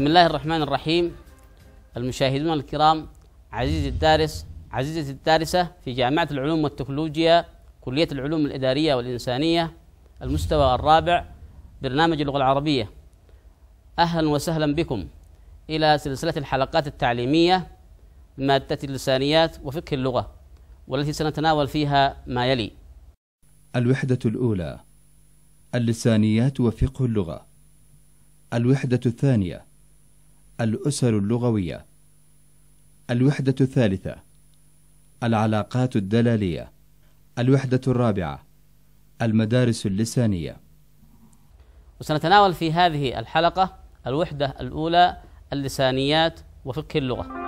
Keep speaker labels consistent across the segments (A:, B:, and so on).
A: بسم الله الرحمن الرحيم المشاهدون الكرام عزيزي الدارس عزيزتي الدارسة في جامعة العلوم والتكنولوجيا كلية العلوم الإدارية والإنسانية المستوى الرابع برنامج اللغة العربية أهلا وسهلا بكم إلى سلسلة الحلقات التعليمية مادة اللسانيات وفقه اللغة والتي سنتناول فيها ما يلي
B: الوحدة الأولى اللسانيات وفقه اللغة الوحدة الثانية الأسر اللغوية الوحدة الثالثة العلاقات الدلالية الوحدة الرابعة المدارس اللسانية
A: وسنتناول في هذه الحلقة الوحدة الأولى اللسانيات وفقه اللغة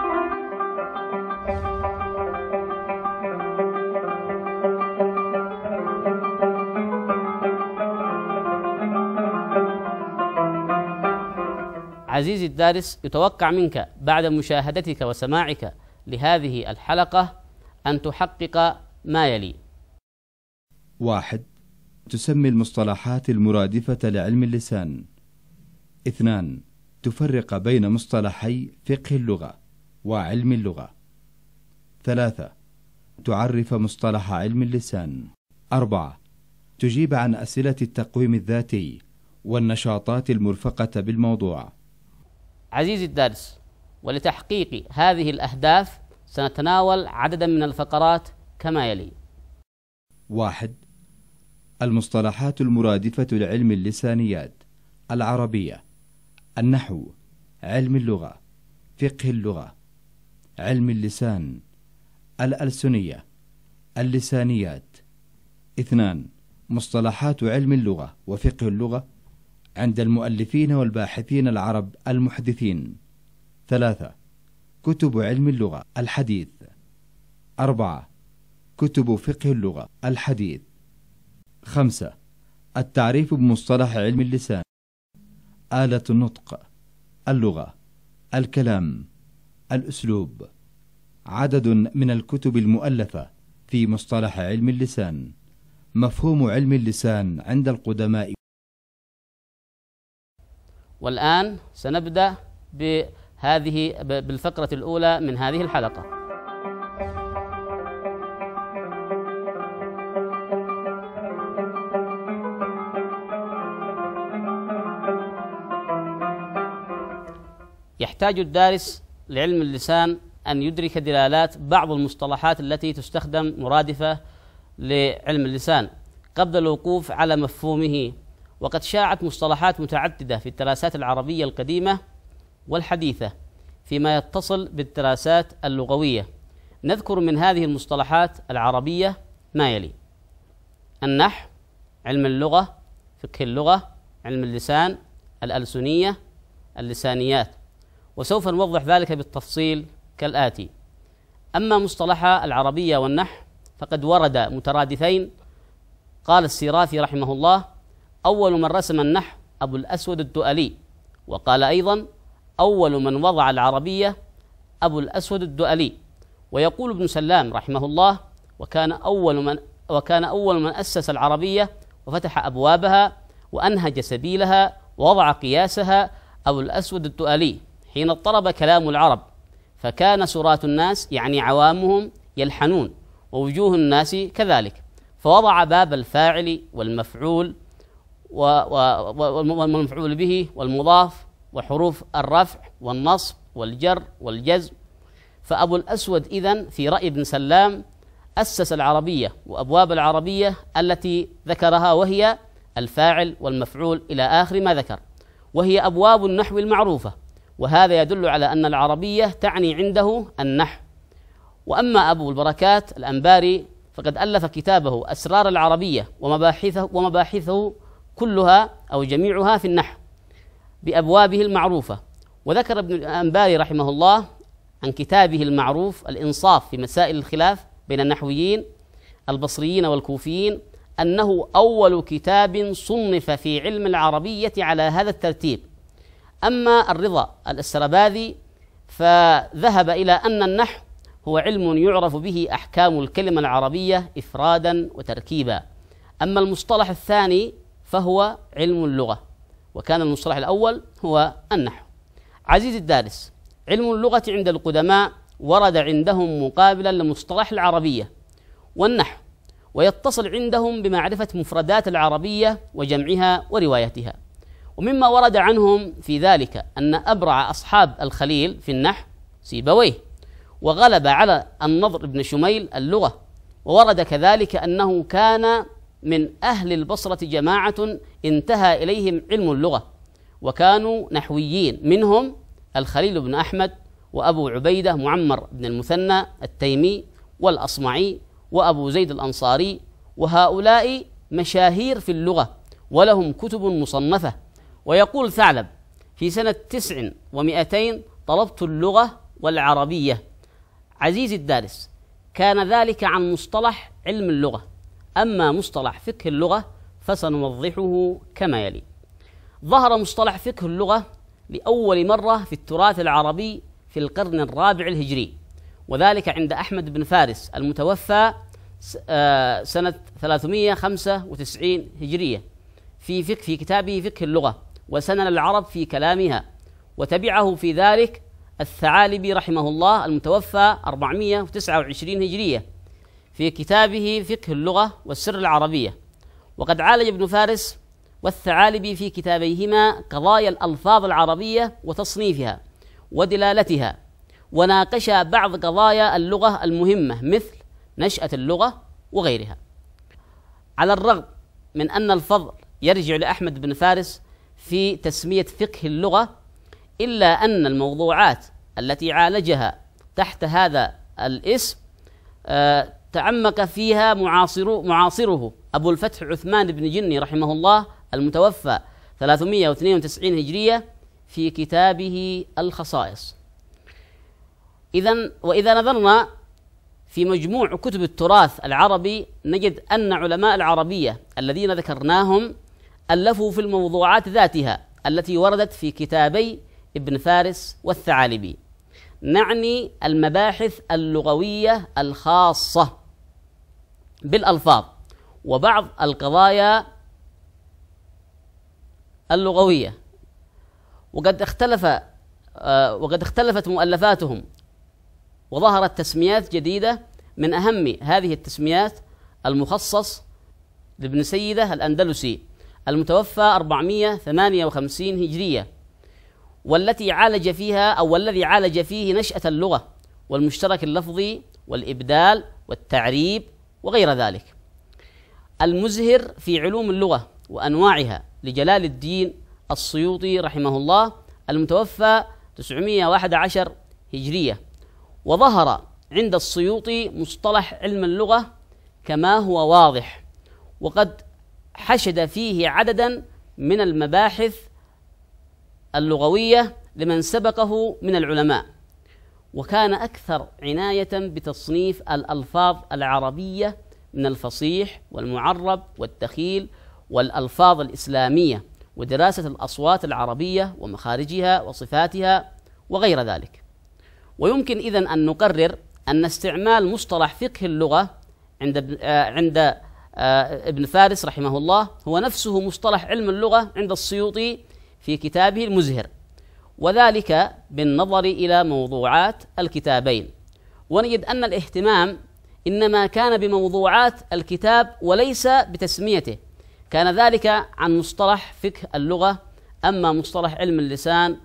A: عزيزي الدارس يتوقع منك بعد مشاهدتك وسماعك لهذه الحلقة أن تحقق ما يلي:
B: واحد تسمي المصطلحات المرادفة لعلم اللسان. اثنان تفرق بين مصطلحي فقه اللغة وعلم اللغة. ثلاثة تعرف مصطلح علم اللسان. أربعة تجيب عن أسئلة التقويم الذاتي والنشاطات المرفقة بالموضوع.
A: عزيزي الدارس ولتحقيق هذه الأهداف سنتناول عددا من الفقرات كما يلي
B: واحد المصطلحات المرادفة لعلم اللسانيات العربية النحو علم اللغة فقه اللغة علم اللسان الألسنية اللسانيات اثنان مصطلحات علم اللغة وفقه اللغة عند المؤلفين والباحثين العرب المحدثين ثلاثة كتب علم اللغة الحديث أربعة كتب فقه اللغة الحديث خمسة التعريف بمصطلح علم اللسان آلة النطق اللغة الكلام الأسلوب عدد من الكتب المؤلفة في مصطلح علم اللسان مفهوم علم اللسان عند القدماء
A: والآن سنبدأ بهذه بالفقرة الأولى من هذه الحلقة يحتاج الدارس لعلم اللسان أن يدرك دلالات بعض المصطلحات التي تستخدم مرادفة لعلم اللسان قبل الوقوف على مفهومه وقد شاعت مصطلحات متعددة في الدراسات العربية القديمة والحديثة فيما يتصل بالدراسات اللغوية نذكر من هذه المصطلحات العربية ما يلي النحو علم اللغة فقه اللغة علم اللسان الألسنية اللسانيات وسوف نوضح ذلك بالتفصيل كالآتي أما مصطلح العربية والنحو فقد ورد مترادفين قال السيراثي رحمه الله أول من رسم النحو أبو الأسود الدؤلي وقال أيضا أول من وضع العربية أبو الأسود الدؤلي ويقول ابن سلام رحمه الله وكان أول من وكان أول من أسس العربية وفتح أبوابها وأنهج سبيلها ووضع قياسها أبو الأسود الدؤلي حين اضطرب كلام العرب فكان سرات الناس يعني عوامهم يلحنون ووجوه الناس كذلك فوضع باب الفاعل والمفعول والمفعول به والمضاف وحروف الرفع والنصب والجر والجزم فأبو الأسود إذن في رأي ابن سلام أسس العربية وأبواب العربية التي ذكرها وهي الفاعل والمفعول إلى آخر ما ذكر وهي أبواب النحو المعروفة وهذا يدل على أن العربية تعني عنده النحو وأما أبو البركات الأنباري فقد ألف كتابه أسرار العربية ومباحثه, ومباحثه كلها أو جميعها في النحو بأبوابه المعروفة وذكر ابن الأنباري رحمه الله عن كتابه المعروف الإنصاف في مسائل الخلاف بين النحويين البصريين والكوفيين أنه أول كتاب صنف في علم العربية على هذا الترتيب أما الرضا السرباذي فذهب إلى أن النحو هو علم يعرف به أحكام الكلمة العربية إفرادا وتركيبا أما المصطلح الثاني فهو علم اللغة وكان المصطلح الأول هو النحو عزيز الدارس علم اللغة عند القدماء ورد عندهم مقابلا لمصطلح العربية والنحو ويتصل عندهم بمعرفة مفردات العربية وجمعها وروايتها ومما ورد عنهم في ذلك أن أبرع أصحاب الخليل في النحو سيبويه وغلب على النضر بن شميل اللغة وورد كذلك أنه كان من أهل البصرة جماعة انتهى إليهم علم اللغة وكانوا نحويين منهم الخليل بن أحمد وأبو عبيدة معمر بن المثنى التيمي والأصمعي وأبو زيد الأنصاري وهؤلاء مشاهير في اللغة ولهم كتب مصنفة ويقول ثعلب في سنة تسع ومئتين طلبت اللغة والعربية عزيزي الدارس كان ذلك عن مصطلح علم اللغة أما مصطلح فقه اللغة فسنوضحه كما يلي ظهر مصطلح فقه اللغة لأول مرة في التراث العربي في القرن الرابع الهجري وذلك عند أحمد بن فارس المتوفى آه، سنة 395 هجرية في فقه في كتابه فقه اللغة وسنن العرب في كلامها وتبعه في ذلك الثعالبي رحمه الله المتوفى 429 هجرية في كتابه فقه اللغة والسر العربية وقد عالج ابن فارس والثعالبي في كتابيهما قضايا الألفاظ العربية وتصنيفها ودلالتها وناقشا بعض قضايا اللغة المهمة مثل نشأة اللغة وغيرها على الرغم من أن الفضل يرجع لأحمد بن فارس في تسمية فقه اللغة إلا أن الموضوعات التي عالجها تحت هذا الاسم آه، تعمق فيها معاصر معاصره أبو الفتح عثمان بن جني رحمه الله المتوفى 392 هجرية في كتابه الخصائص إذا وإذا نظرنا في مجموع كتب التراث العربي نجد أن علماء العربية الذين ذكرناهم ألفوا في الموضوعات ذاتها التي وردت في كتابي ابن فارس والثعالبي نعني المباحث اللغوية الخاصة بالألفاظ وبعض القضايا اللغوية وقد اختلف آه، وقد اختلفت مؤلفاتهم وظهرت تسميات جديدة من أهم هذه التسميات المخصص لابن سيدة الأندلسي المتوفى 458 هجرية والتي عالج فيها أو الذي عالج فيه نشأة اللغة والمشترك اللفظي والإبدال والتعريب وغير ذلك المزهر في علوم اللغة وأنواعها لجلال الدين السيوطي رحمه الله المتوفى 911 هجرية وظهر عند السيوطي مصطلح علم اللغة كما هو واضح وقد حشد فيه عددا من المباحث اللغوية لمن سبقه من العلماء وكان أكثر عناية بتصنيف الألفاظ العربية من الفصيح والمعرب والدخيل والألفاظ الإسلامية ودراسة الأصوات العربية ومخارجها وصفاتها وغير ذلك. ويمكن إذا أن نقرر أن استعمال مصطلح فقه اللغة عند آه، عند آه، ابن فارس رحمه الله هو نفسه مصطلح علم اللغة عند السيوطي في كتابه المزهر وذلك بالنظر الى موضوعات الكتابين ونجد ان الاهتمام انما كان بموضوعات الكتاب وليس بتسميته كان ذلك عن مصطلح فقه اللغه اما مصطلح علم اللسان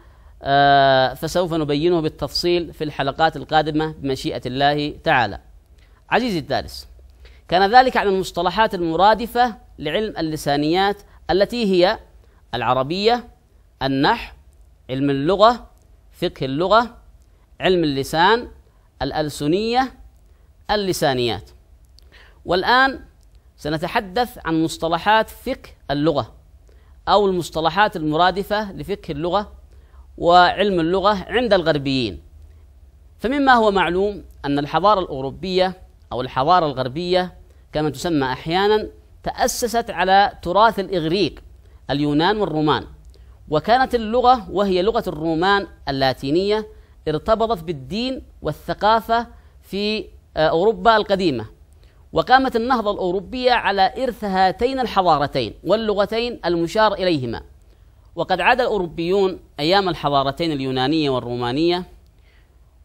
A: آه، فسوف نبينه بالتفصيل في الحلقات القادمه بمشيئه الله تعالى. عزيزي الدارس كان ذلك عن المصطلحات المرادفه لعلم اللسانيات التي هي العربيه، النحو، علم اللغة فقه اللغة علم اللسان الألسنية اللسانيات والآن سنتحدث عن مصطلحات فقه اللغة أو المصطلحات المرادفة لفقه اللغة وعلم اللغة عند الغربيين فمما هو معلوم أن الحضارة الأوروبية أو الحضارة الغربية كما تسمى أحيانا تأسست على تراث الإغريق اليونان والرومان وكانت اللغة وهي لغة الرومان اللاتينية ارتبطت بالدين والثقافة في آه، أوروبا القديمة وقامت النهضة الأوروبية على إرث هاتين الحضارتين واللغتين المشار إليهما وقد عاد الأوروبيون أيام الحضارتين اليونانية والرومانية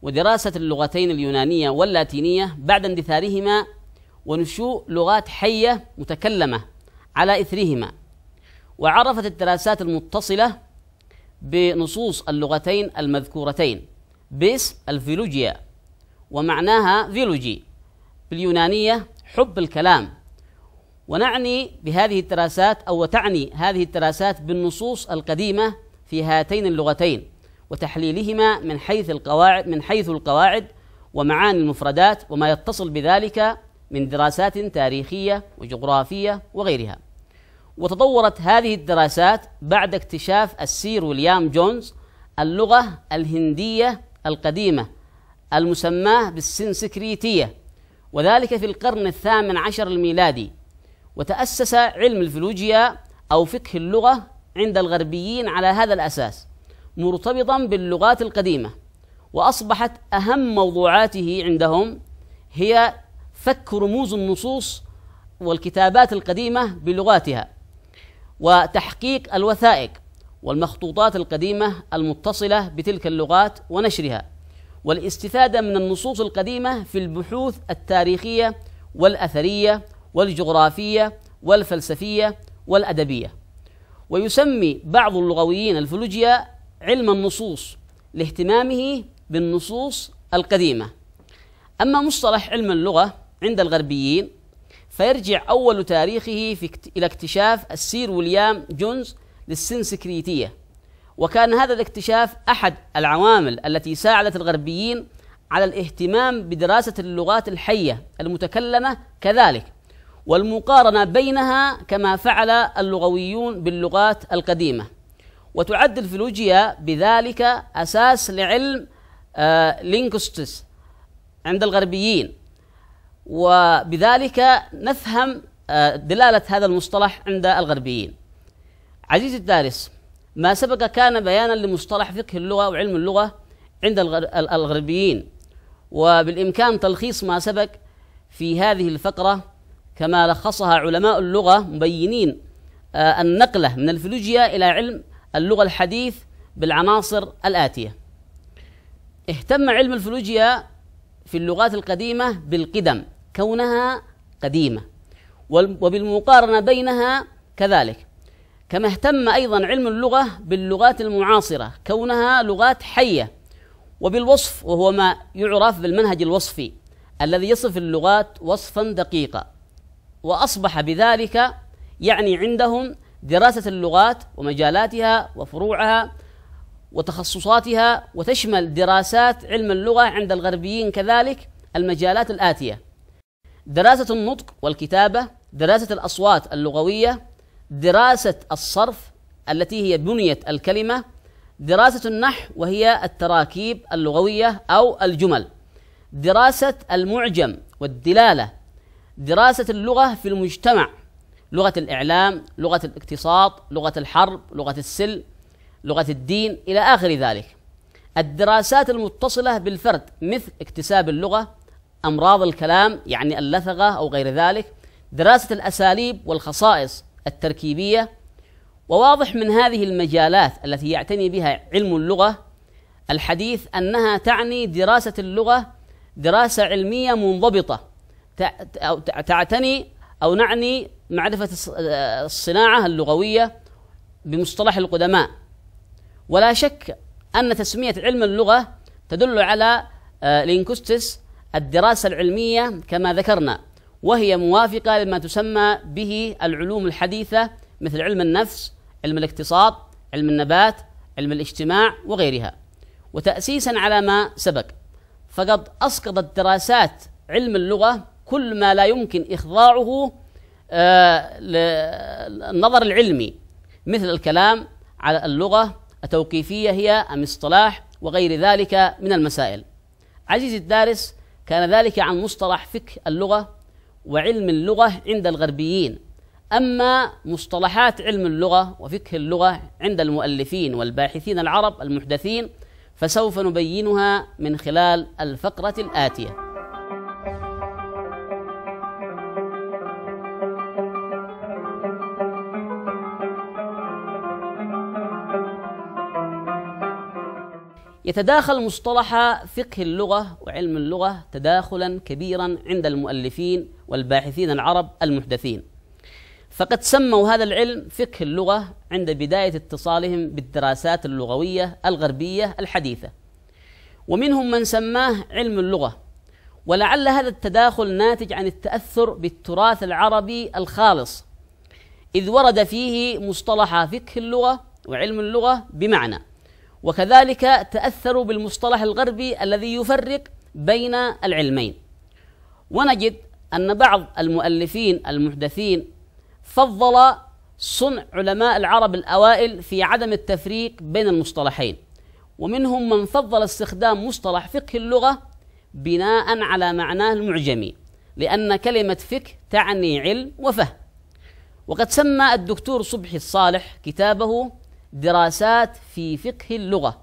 A: ودراسة اللغتين اليونانية واللاتينية بعد اندثارهما ونشوء لغات حية متكلمة على إثرهما وعرفت الدراسات المتصلة بنصوص اللغتين المذكورتين باسم الفيلوجيا ومعناها فيلوجي باليونانية حب الكلام ونعني بهذه الدراسات أو تعني هذه الدراسات بالنصوص القديمة في هاتين اللغتين وتحليلهما من حيث القواعد من حيث القواعد ومعاني المفردات وما يتصل بذلك من دراسات تاريخية وجغرافية وغيرها وتطورت هذه الدراسات بعد اكتشاف السير ويليام جونز اللغة الهندية القديمة المسماة بالسنسكريتية وذلك في القرن الثامن عشر الميلادي وتأسس علم الفلوجيا أو فقه اللغة عند الغربيين على هذا الأساس مرتبطا باللغات القديمة وأصبحت أهم موضوعاته عندهم هي فك رموز النصوص والكتابات القديمة بلغاتها وتحقيق الوثائق والمخطوطات القديمه المتصله بتلك اللغات ونشرها والاستفاده من النصوص القديمه في البحوث التاريخيه والاثريه والجغرافيه والفلسفيه والادبيه ويسمي بعض اللغويين الفلوجيا علم النصوص لاهتمامه بالنصوص القديمه اما مصطلح علم اللغه عند الغربيين فيرجع أول تاريخه في إلى اكتشاف السير وليام جونز للسنسكريتية وكان هذا الاكتشاف أحد العوامل التي ساعدت الغربيين على الاهتمام بدراسة اللغات الحية المتكلمة كذلك والمقارنة بينها كما فعل اللغويون باللغات القديمة وتعد الفلوجيا بذلك أساس لعلم آه، لينكوستس عند الغربيين وبذلك نفهم آه، دلالة هذا المصطلح عند الغربيين عزيزي الدارس ما سبق كان بيانا لمصطلح فقه اللغة وعلم اللغة عند الغربيين وبالإمكان تلخيص ما سبق في هذه الفقرة كما لخصها علماء اللغة مبينين آه، النقلة من الفلوجيا إلى علم اللغة الحديث بالعناصر الآتية اهتم علم الفلوجيا في اللغات القديمة بالقدم كونها قديمة وبالمقارنة بينها كذلك كما اهتم أيضا علم اللغة باللغات المعاصرة كونها لغات حية وبالوصف وهو ما يعرف بالمنهج الوصفي الذي يصف اللغات وصفا دقيقا وأصبح بذلك يعني عندهم دراسة اللغات ومجالاتها وفروعها وتخصصاتها وتشمل دراسات علم اللغة عند الغربيين كذلك المجالات الآتية دراسة النطق والكتابة دراسة الأصوات اللغوية دراسة الصرف التي هي بنية الكلمة دراسة النحو وهي التراكيب اللغوية أو الجمل دراسة المعجم والدلالة دراسة اللغة في المجتمع لغة الإعلام لغة الاقتصاد لغة الحرب لغة السل لغة الدين إلى آخر ذلك الدراسات المتصلة بالفرد مثل اكتساب اللغة امراض الكلام يعني اللثغه او غير ذلك دراسه الاساليب والخصائص التركيبيه وواضح من هذه المجالات التي يعتني بها علم اللغه الحديث انها تعني دراسه اللغه دراسه علميه منضبطه تعتني او نعني معرفه الصناعه اللغويه بمصطلح القدماء ولا شك ان تسميه علم اللغه تدل على آه، لينكوستس الدراسة العلمية كما ذكرنا وهي موافقة لما تسمى به العلوم الحديثة مثل علم النفس، علم الاقتصاد، علم النبات، علم الاجتماع وغيرها. وتأسيسا على ما سبق فقد أسقطت دراسات علم اللغة كل ما لا يمكن إخضاعه آه، للنظر العلمي مثل الكلام على اللغة التوقيفية هي أم اصطلاح وغير ذلك من المسائل عزيزي الدارس كان ذلك عن مصطلح فقه اللغة وعلم اللغة عند الغربيين أما مصطلحات علم اللغة وفقه اللغة عند المؤلفين والباحثين العرب المحدثين فسوف نبينها من خلال الفقرة الآتية يتداخل مصطلح فقه اللغة وعلم اللغة تداخلا كبيرا عند المؤلفين والباحثين العرب المحدثين فقد سموا هذا العلم فقه اللغة عند بداية اتصالهم بالدراسات اللغوية الغربية الحديثة ومنهم من سماه علم اللغة ولعل هذا التداخل ناتج عن التأثر بالتراث العربي الخالص إذ ورد فيه مصطلح فقه اللغة وعلم اللغة بمعنى وكذلك تأثروا بالمصطلح الغربي الذي يفرق بين العلمين ونجد أن بعض المؤلفين المحدثين فضل صنع علماء العرب الأوائل في عدم التفريق بين المصطلحين ومنهم من فضل استخدام مصطلح فقه اللغة بناء على معناه المعجمي لأن كلمة فقه تعني علم وفهم وقد سمى الدكتور صبحي الصالح كتابه دراسات في فقه اللغة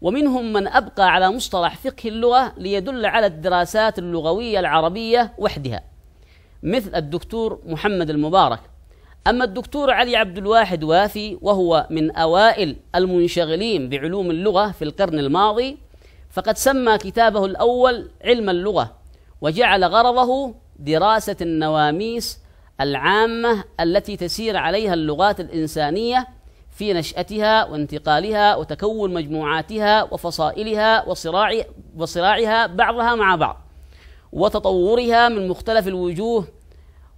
A: ومنهم من أبقى على مصطلح فقه اللغة ليدل على الدراسات اللغوية العربية وحدها مثل الدكتور محمد المبارك أما الدكتور علي عبد الواحد وافي وهو من أوائل المنشغلين بعلوم اللغة في القرن الماضي فقد سمى كتابه الأول علم اللغة وجعل غرضه دراسة النواميس العامة التي تسير عليها اللغات الإنسانية في نشأتها وانتقالها وتكون مجموعاتها وفصائلها وصراع وصراعها بعضها مع بعض وتطورها من مختلف الوجوه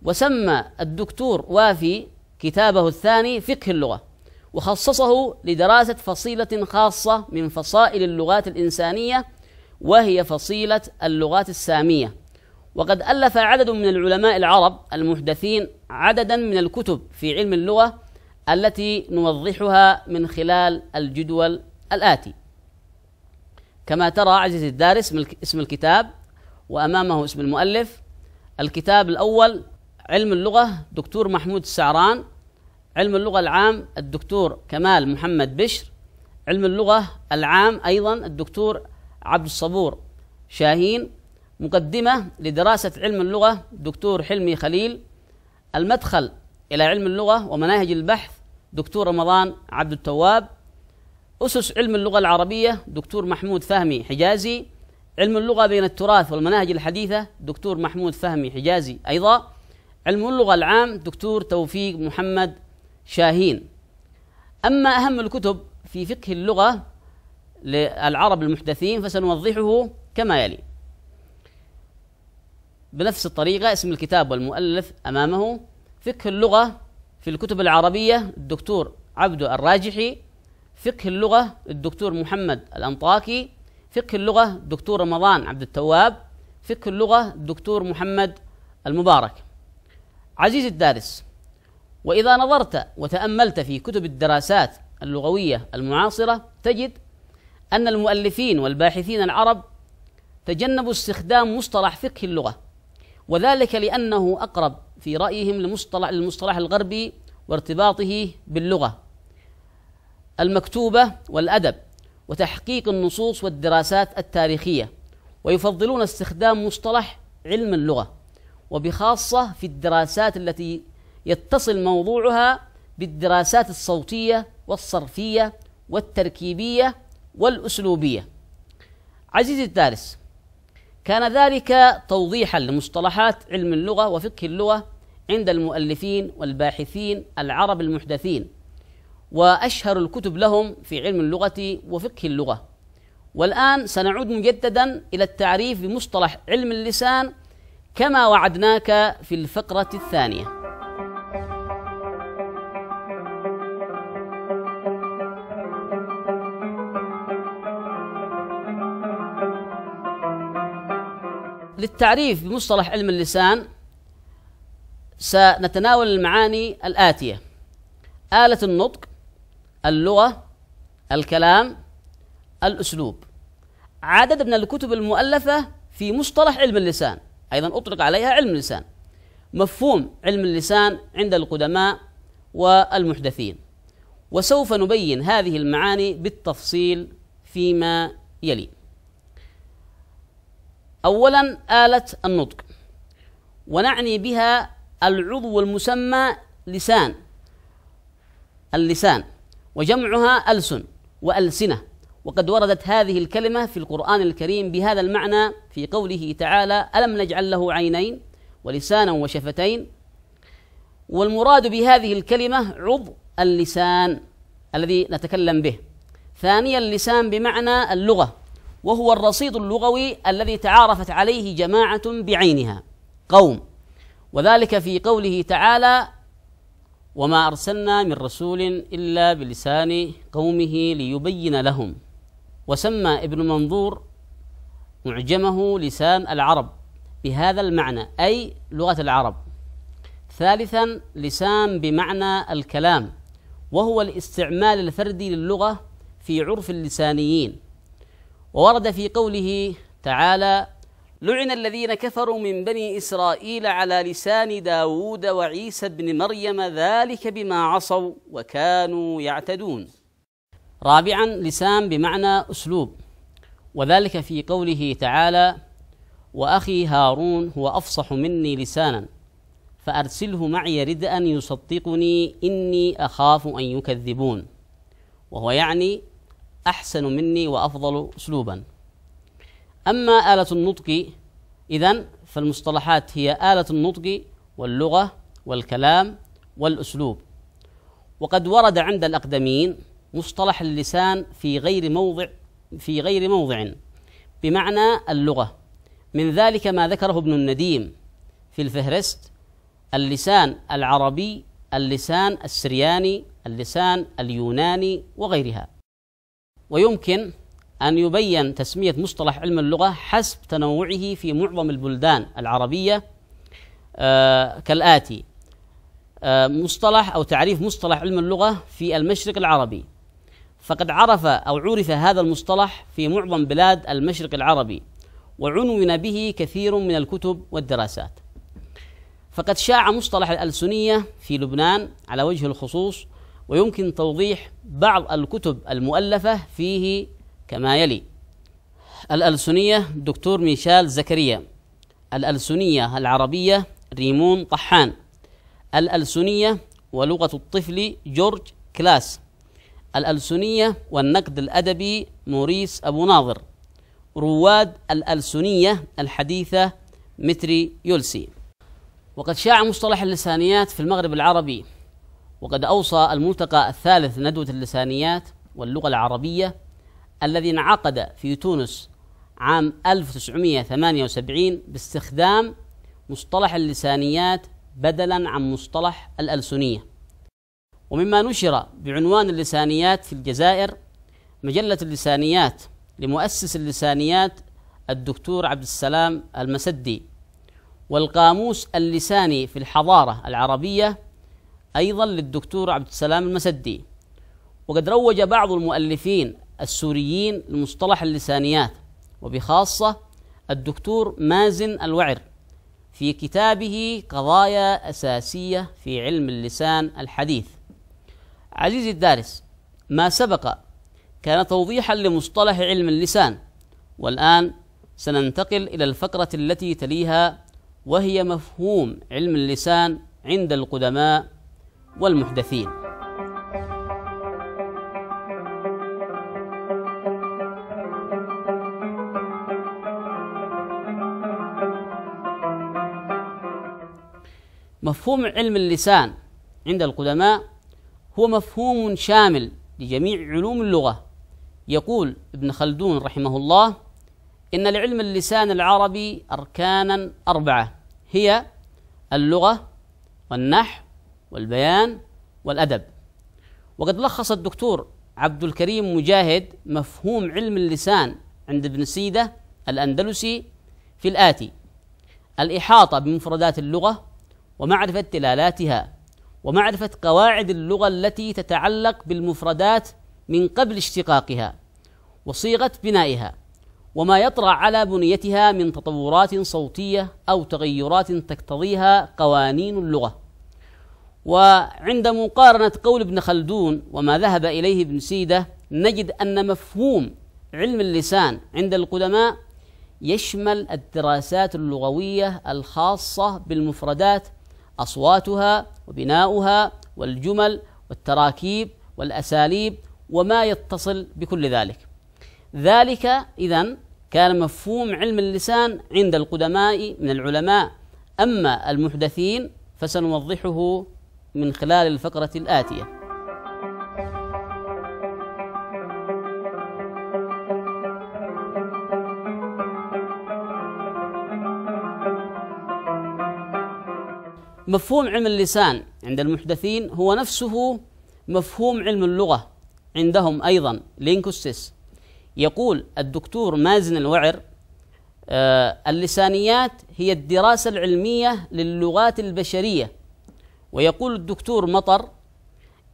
A: وسمى الدكتور وافي كتابه الثاني فقه اللغة وخصصه لدراسة فصيلة خاصة من فصائل اللغات الإنسانية وهي فصيلة اللغات السامية وقد ألف عدد من العلماء العرب المحدثين عددا من الكتب في علم اللغة التي نوضحها من خلال الجدول الآتي كما ترى عزيزي الدارس اسم الكتاب وأمامه اسم المؤلف الكتاب الأول علم اللغة دكتور محمود السعران علم اللغة العام الدكتور كمال محمد بشر علم اللغة العام أيضا الدكتور عبد الصبور شاهين مقدمة لدراسة علم اللغة دكتور حلمي خليل المدخل إلى علم اللغة ومناهج البحث دكتور رمضان عبد التواب أسس علم اللغة العربية دكتور محمود فهمي حجازي علم اللغة بين التراث والمناهج الحديثة دكتور محمود فهمي حجازي أيضا علم اللغة العام دكتور توفيق محمد شاهين أما أهم الكتب في فقه اللغة للعرب المحدثين فسنوضحه كما يلي بنفس الطريقة اسم الكتاب والمؤلف أمامه فقه اللغة في الكتب العربية الدكتور عبد الراجحي فقه اللغة الدكتور محمد الأنطاكي فقه اللغة الدكتور رمضان عبد التواب فقه اللغة الدكتور محمد المبارك عزيزي الدارس وإذا نظرت وتأملت في كتب الدراسات اللغوية المعاصرة تجد أن المؤلفين والباحثين العرب تجنبوا استخدام مصطلح فقه اللغة وذلك لأنه أقرب في رأيهم لمصطلح للمصطلح الغربي وارتباطه باللغة المكتوبة والأدب وتحقيق النصوص والدراسات التاريخية ويفضلون استخدام مصطلح علم اللغة وبخاصة في الدراسات التي يتصل موضوعها بالدراسات الصوتية والصرفية والتركيبية والأسلوبية عزيزي الدارس كان ذلك توضيحا لمصطلحات علم اللغة وفقه اللغة عند المؤلفين والباحثين العرب المحدثين واشهر الكتب لهم في علم اللغه وفقه اللغه والان سنعود مجددا الى التعريف بمصطلح علم اللسان كما وعدناك في الفقره الثانيه للتعريف بمصطلح علم اللسان سنتناول المعاني الآتية آلة النطق اللغة الكلام الأسلوب عدد من الكتب المؤلفة في مصطلح علم اللسان أيضا أطلق عليها علم اللسان مفهوم علم اللسان عند القدماء والمحدثين وسوف نبين هذه المعاني بالتفصيل فيما يلي اولا اله النطق ونعني بها العضو المسمى لسان اللسان وجمعها ألسن وألسنة وقد وردت هذه الكلمة في القرآن الكريم بهذا المعنى في قوله تعالى ألم نجعل له عينين ولسانا وشفتين والمراد بهذه الكلمة عضو اللسان الذي نتكلم به ثانيا اللسان بمعنى اللغة وهو الرصيد اللغوي الذي تعارفت عليه جماعة بعينها قوم وذلك في قوله تعالى وما ارسلنا من رسول الا بلسان قومه ليبين لهم وسمى ابن منظور معجمه لسان العرب بهذا المعنى اي لغه العرب ثالثا لسان بمعنى الكلام وهو الاستعمال الفردي للغه في عرف اللسانيين وورد في قوله تعالى لعن الذين كفروا من بني إسرائيل على لسان داود وعيسى بن مريم ذلك بما عصوا وكانوا يعتدون رابعا لسان بمعنى أسلوب وذلك في قوله تعالى وأخي هارون هو أفصح مني لسانا فأرسله معي رد أن يصدقني إني أخاف أن يكذبون وهو يعني أحسن مني وأفضل أسلوبا أما آلة النطق إذن فالمصطلحات هي آلة النطق واللغة والكلام والأسلوب وقد ورد عند الأقدمين مصطلح اللسان في غير موضع في غير موضع بمعنى اللغة من ذلك ما ذكره ابن النديم في الفهرست اللسان العربي اللسان السرياني اللسان اليوناني وغيرها ويمكن أن يبين تسمية مصطلح علم اللغة حسب تنوعه في معظم البلدان العربية آه، كالآتي آه، مصطلح أو تعريف مصطلح علم اللغة في المشرق العربي فقد عرف أو عرف هذا المصطلح في معظم بلاد المشرق العربي وعنون به كثير من الكتب والدراسات فقد شاع مصطلح الألسنية في لبنان على وجه الخصوص ويمكن توضيح بعض الكتب المؤلفة فيه كما يلي الألسنية دكتور ميشال زكريا الألسنية العربية ريمون طحان الألسنية ولغة الطفل جورج كلاس الألسنية والنقد الأدبي موريس أبو ناظر رواد الألسنية الحديثة متري يولسي وقد شاع مصطلح اللسانيات في المغرب العربي وقد أوصى الملتقى الثالث ندوة اللسانيات واللغة العربية الذي انعقد في تونس عام 1978 باستخدام مصطلح اللسانيات بدلا عن مصطلح الألسنية ومما نشر بعنوان اللسانيات في الجزائر مجلة اللسانيات لمؤسس اللسانيات الدكتور عبد السلام المسدي والقاموس اللساني في الحضارة العربية أيضا للدكتور عبد السلام المسدي وقد روج بعض المؤلفين السوريين لمصطلح اللسانيات وبخاصة الدكتور مازن الوعر في كتابه قضايا أساسية في علم اللسان الحديث عزيزي الدارس ما سبق كان توضيحا لمصطلح علم اللسان والآن سننتقل إلى الفقرة التي تليها وهي مفهوم علم اللسان عند القدماء والمحدثين مفهوم علم اللسان عند القدماء هو مفهوم شامل لجميع علوم اللغة يقول ابن خلدون رحمه الله إن لعلم اللسان العربي أركانا أربعة هي اللغة والنحو والبيان والأدب وقد لخص الدكتور عبد الكريم مجاهد مفهوم علم اللسان عند ابن سيدة الأندلسي في الآتي الإحاطة بمفردات اللغة ومعرفة دلالاتها ومعرفة قواعد اللغة التي تتعلق بالمفردات من قبل اشتقاقها وصيغة بنائها وما يطرأ على بنيتها من تطورات صوتية أو تغيرات تقتضيها قوانين اللغة وعند مقارنة قول ابن خلدون وما ذهب إليه ابن سيدة نجد أن مفهوم علم اللسان عند القدماء يشمل الدراسات اللغوية الخاصة بالمفردات اصواتها وبناؤها والجمل والتراكيب والاساليب وما يتصل بكل ذلك. ذلك اذا كان مفهوم علم اللسان عند القدماء من العلماء اما المحدثين فسنوضحه من خلال الفقره الاتيه. مفهوم علم اللسان عند المحدثين هو نفسه مفهوم علم اللغة عندهم أيضا لينكوستس يقول الدكتور مازن الوعر آه، اللسانيات هي الدراسة العلمية للغات البشرية ويقول الدكتور مطر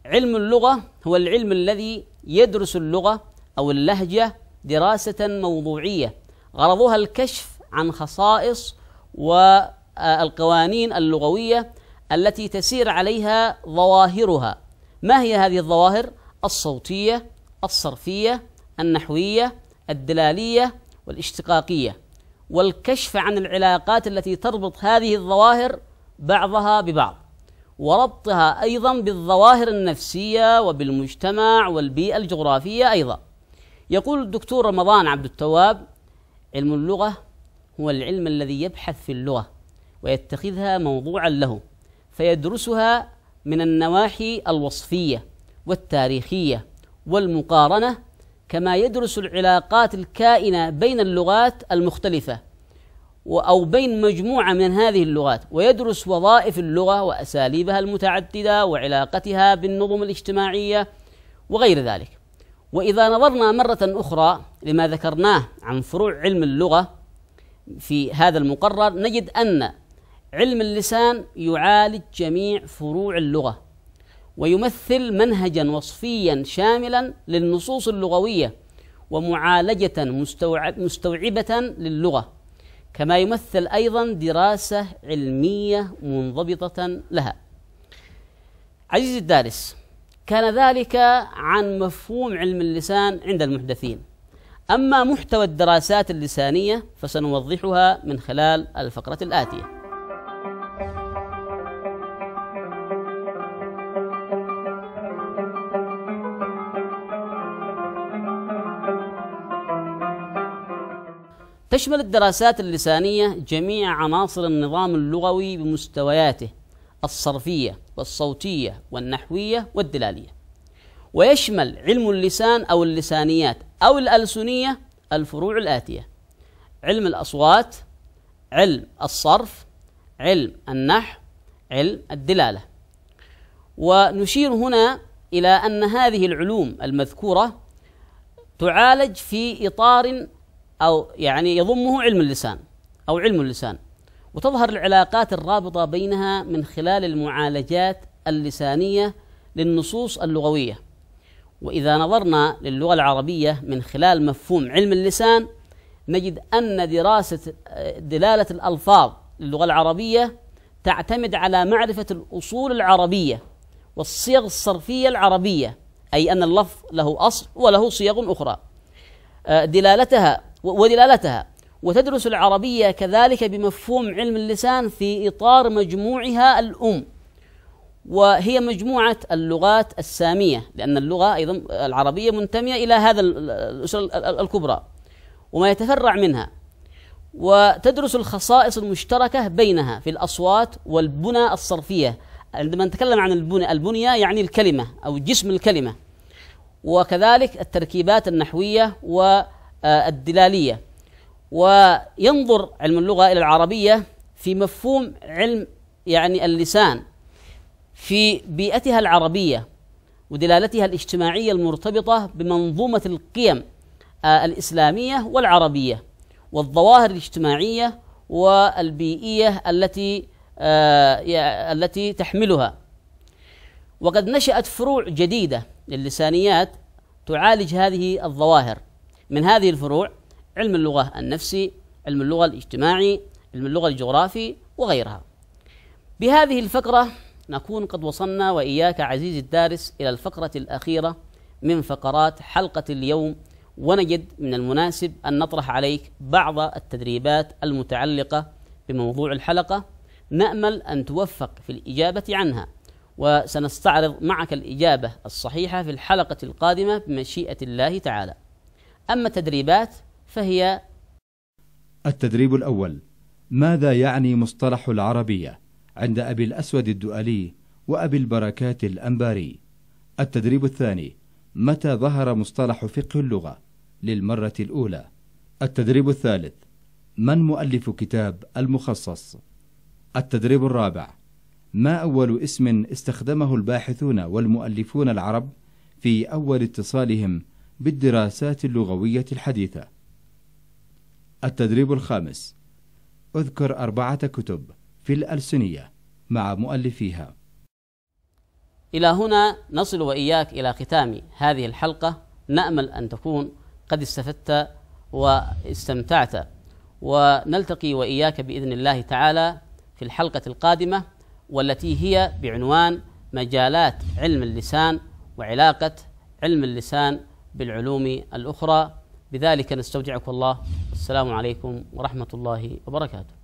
A: علم اللغة هو العلم الذي يدرس اللغة أو اللهجة دراسة موضوعية غرضها الكشف عن خصائص و القوانين اللغويه التي تسير عليها ظواهرها ما هي هذه الظواهر الصوتيه الصرفيه النحويه الدلاليه والاشتقاقيه والكشف عن العلاقات التي تربط هذه الظواهر بعضها ببعض وربطها ايضا بالظواهر النفسيه وبالمجتمع والبيئه الجغرافيه ايضا يقول الدكتور رمضان عبد التواب علم اللغه هو العلم الذي يبحث في اللغه ويتخذها موضوعا له فيدرسها من النواحي الوصفيه والتاريخيه والمقارنه كما يدرس العلاقات الكائنه بين اللغات المختلفه او بين مجموعه من هذه اللغات ويدرس وظائف اللغه واساليبها المتعدده وعلاقتها بالنظم الاجتماعيه وغير ذلك واذا نظرنا مره اخرى لما ذكرناه عن فروع علم اللغه في هذا المقرر نجد ان علم اللسان يعالج جميع فروع اللغة ويمثل منهجا وصفيا شاملا للنصوص اللغوية ومعالجة مستوعبة للغة كما يمثل أيضا دراسة علمية منضبطة لها عزيزي الدارس كان ذلك عن مفهوم علم اللسان عند المحدثين أما محتوى الدراسات اللسانية فسنوضحها من خلال الفقرة الآتية تشمل الدراسات اللسانية جميع عناصر النظام اللغوي بمستوياته الصرفية والصوتية والنحوية والدلالية ويشمل علم اللسان أو اللسانيات أو الألسنية الفروع الآتية علم الأصوات علم الصرف علم النحو علم الدلالة ونشير هنا إلى أن هذه العلوم المذكورة تعالج في إطار أو يعني يضمه علم اللسان أو علم اللسان وتظهر العلاقات الرابطة بينها من خلال المعالجات اللسانية للنصوص اللغوية وإذا نظرنا للغة العربية من خلال مفهوم علم اللسان نجد أن دراسة دلالة الألفاظ للغة العربية تعتمد على معرفة الأصول العربية والصيغ الصرفية العربية أي أن اللفظ له أصل وله صيغ أخرى آه، دلالتها ودلالتها وتدرس العربية كذلك بمفهوم علم اللسان في إطار مجموعها الأم وهي مجموعة اللغات السامية لأن اللغة أيضا العربية منتمية إلى هذا الأسرة الكبرى وما يتفرع منها وتدرس الخصائص المشتركة بينها في الأصوات والبنى الصرفية عندما نتكلم عن البنى البنية يعني الكلمة أو جسم الكلمة وكذلك التركيبات النحوية و آه، الدلالية وينظر علم اللغة إلى العربية في مفهوم علم يعني اللسان في بيئتها العربية ودلالتها الاجتماعية المرتبطة بمنظومة القيم آه، الإسلامية والعربية والظواهر الاجتماعية والبيئية التي آه، التي تحملها وقد نشأت فروع جديدة للسانيات تعالج هذه الظواهر من هذه الفروع علم اللغة النفسي علم اللغة الاجتماعي علم اللغة الجغرافي وغيرها بهذه الفقرة نكون قد وصلنا وإياك عزيزي الدارس إلى الفقرة الأخيرة من فقرات حلقة اليوم ونجد من المناسب أن نطرح عليك بعض التدريبات المتعلقة بموضوع الحلقة نأمل أن توفق في الإجابة عنها وسنستعرض معك الإجابة الصحيحة في الحلقة القادمة بمشيئة الله تعالى أما التدريبات فهي
B: التدريب الأول ماذا يعني مصطلح العربية عند أبي الأسود الدؤلي وأبي البركات الأنباري التدريب الثاني متى ظهر مصطلح فقه اللغة للمرة الأولى التدريب الثالث من مؤلف كتاب المخصص التدريب الرابع ما أول اسم استخدمه الباحثون والمؤلفون العرب في أول اتصالهم بالدراسات اللغوية الحديثة. التدريب الخامس: اذكر أربعة كتب في الألسنية مع مؤلفيها.
A: إلى هنا نصل وإياك إلى ختام هذه الحلقة، نأمل أن تكون قد استفدت واستمتعت، ونلتقي وإياك بإذن الله تعالى في الحلقة القادمة والتي هي بعنوان مجالات علم اللسان وعلاقة علم اللسان بالعلوم الأخرى بذلك نستودعك الله السلام عليكم ورحمة الله وبركاته